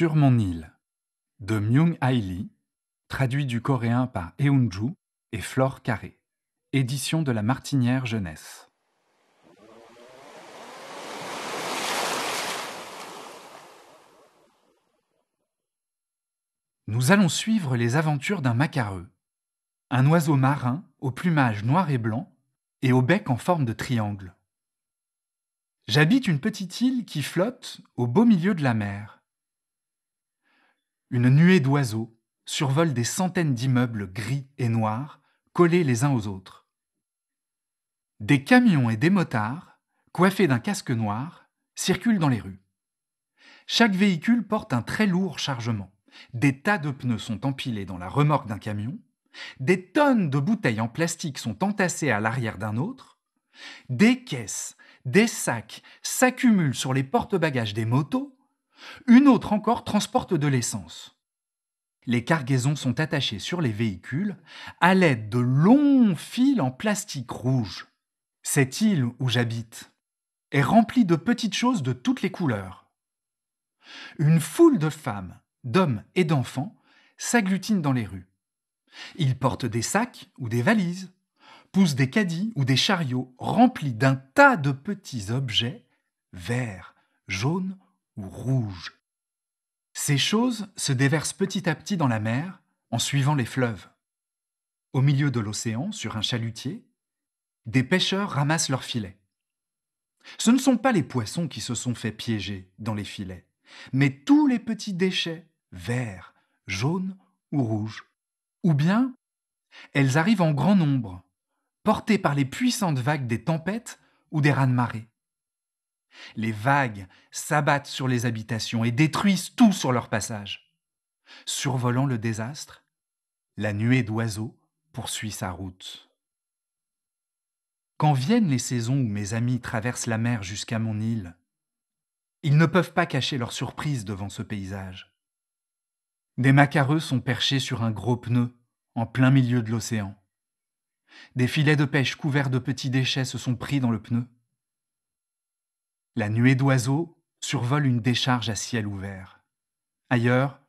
Sur mon île de Myung Hailey, traduit du coréen par Eunju et Flore Carré, édition de la Martinière Jeunesse. Nous allons suivre les aventures d'un macareux, un oiseau marin au plumage noir et blanc et au bec en forme de triangle. J'habite une petite île qui flotte au beau milieu de la mer. Une nuée d'oiseaux survole des centaines d'immeubles gris et noirs, collés les uns aux autres. Des camions et des motards, coiffés d'un casque noir, circulent dans les rues. Chaque véhicule porte un très lourd chargement. Des tas de pneus sont empilés dans la remorque d'un camion, des tonnes de bouteilles en plastique sont entassées à l'arrière d'un autre, des caisses, des sacs s'accumulent sur les porte-bagages des motos, une autre encore transporte de l'essence. Les cargaisons sont attachées sur les véhicules à l'aide de longs fils en plastique rouge. Cette île où j'habite est remplie de petites choses de toutes les couleurs. Une foule de femmes, d'hommes et d'enfants s'agglutinent dans les rues. Ils portent des sacs ou des valises, poussent des caddies ou des chariots remplis d'un tas de petits objets verts, jaunes rouge. Ces choses se déversent petit à petit dans la mer en suivant les fleuves. Au milieu de l'océan, sur un chalutier, des pêcheurs ramassent leurs filets. Ce ne sont pas les poissons qui se sont fait piéger dans les filets, mais tous les petits déchets, verts, jaunes ou rouges. Ou bien, elles arrivent en grand nombre, portées par les puissantes vagues des tempêtes ou des rats de marée. Les vagues s'abattent sur les habitations et détruisent tout sur leur passage. Survolant le désastre, la nuée d'oiseaux poursuit sa route. Quand viennent les saisons où mes amis traversent la mer jusqu'à mon île, ils ne peuvent pas cacher leur surprise devant ce paysage. Des macareux sont perchés sur un gros pneu en plein milieu de l'océan. Des filets de pêche couverts de petits déchets se sont pris dans le pneu. La nuée d'oiseaux survole une décharge à ciel ouvert. Ailleurs,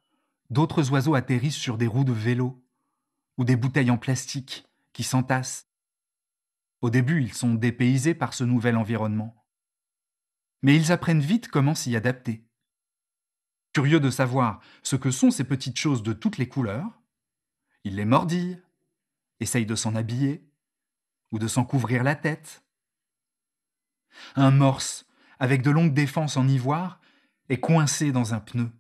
d'autres oiseaux atterrissent sur des roues de vélo ou des bouteilles en plastique qui s'entassent. Au début, ils sont dépaysés par ce nouvel environnement. Mais ils apprennent vite comment s'y adapter. Curieux de savoir ce que sont ces petites choses de toutes les couleurs, ils les mordillent, essayent de s'en habiller ou de s'en couvrir la tête. Un morse avec de longues défenses en ivoire, est coincé dans un pneu.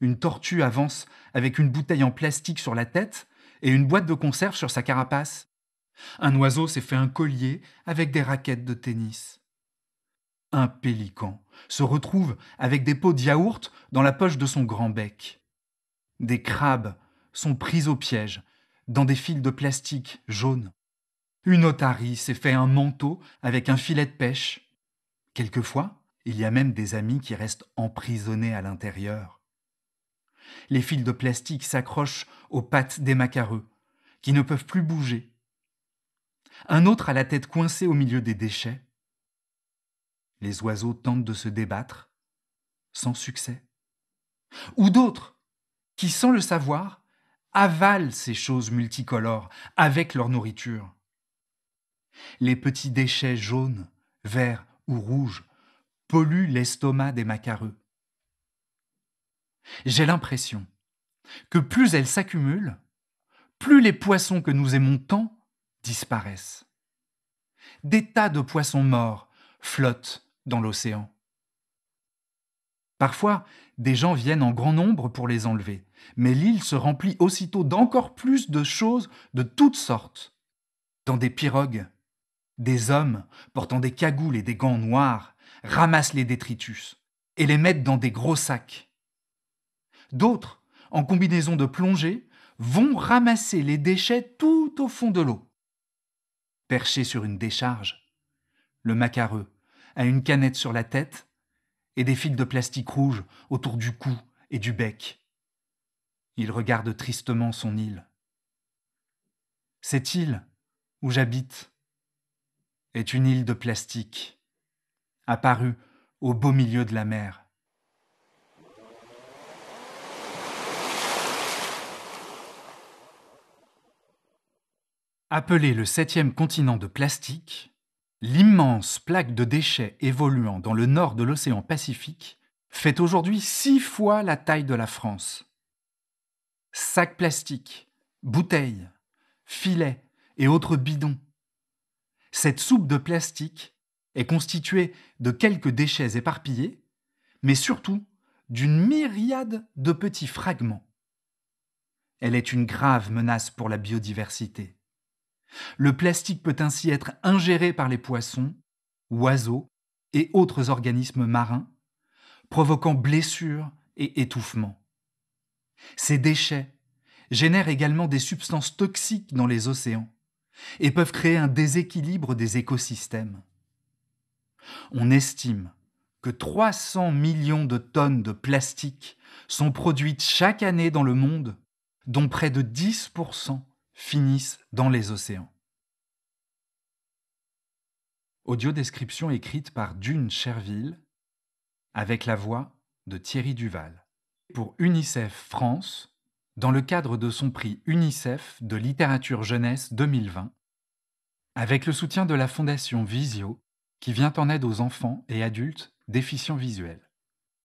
Une tortue avance avec une bouteille en plastique sur la tête et une boîte de conserve sur sa carapace. Un oiseau s'est fait un collier avec des raquettes de tennis. Un pélican se retrouve avec des pots de yaourt dans la poche de son grand bec. Des crabes sont pris au piège dans des fils de plastique jaune. Une otarie s'est fait un manteau avec un filet de pêche. Quelquefois, il y a même des amis qui restent emprisonnés à l'intérieur. Les fils de plastique s'accrochent aux pattes des macareux, qui ne peuvent plus bouger. Un autre a la tête coincée au milieu des déchets. Les oiseaux tentent de se débattre, sans succès. Ou d'autres, qui, sans le savoir, avalent ces choses multicolores avec leur nourriture. Les petits déchets jaunes, verts ou rouge pollue l'estomac des macareux. J'ai l'impression que plus elles s'accumulent, plus les poissons que nous aimons tant disparaissent. Des tas de poissons morts flottent dans l'océan. Parfois, des gens viennent en grand nombre pour les enlever, mais l'île se remplit aussitôt d'encore plus de choses de toutes sortes, dans des pirogues des hommes, portant des cagoules et des gants noirs, ramassent les détritus et les mettent dans des gros sacs. D'autres, en combinaison de plongée, vont ramasser les déchets tout au fond de l'eau. Perché sur une décharge, le macareux a une canette sur la tête et des fils de plastique rouge autour du cou et du bec. Il regarde tristement son île. Cette île où j'habite est une île de plastique, apparue au beau milieu de la mer. Appelée le septième continent de plastique, l'immense plaque de déchets évoluant dans le nord de l'océan Pacifique fait aujourd'hui six fois la taille de la France. Sacs plastiques, bouteilles, filets et autres bidons, cette soupe de plastique est constituée de quelques déchets éparpillés, mais surtout d'une myriade de petits fragments. Elle est une grave menace pour la biodiversité. Le plastique peut ainsi être ingéré par les poissons, oiseaux et autres organismes marins, provoquant blessures et étouffements. Ces déchets génèrent également des substances toxiques dans les océans et peuvent créer un déséquilibre des écosystèmes. On estime que 300 millions de tonnes de plastique sont produites chaque année dans le monde, dont près de 10% finissent dans les océans. Audiodescription écrite par Dune Cherville avec la voix de Thierry Duval pour UNICEF France dans le cadre de son prix UNICEF de littérature jeunesse 2020, avec le soutien de la Fondation Visio, qui vient en aide aux enfants et adultes déficients visuels.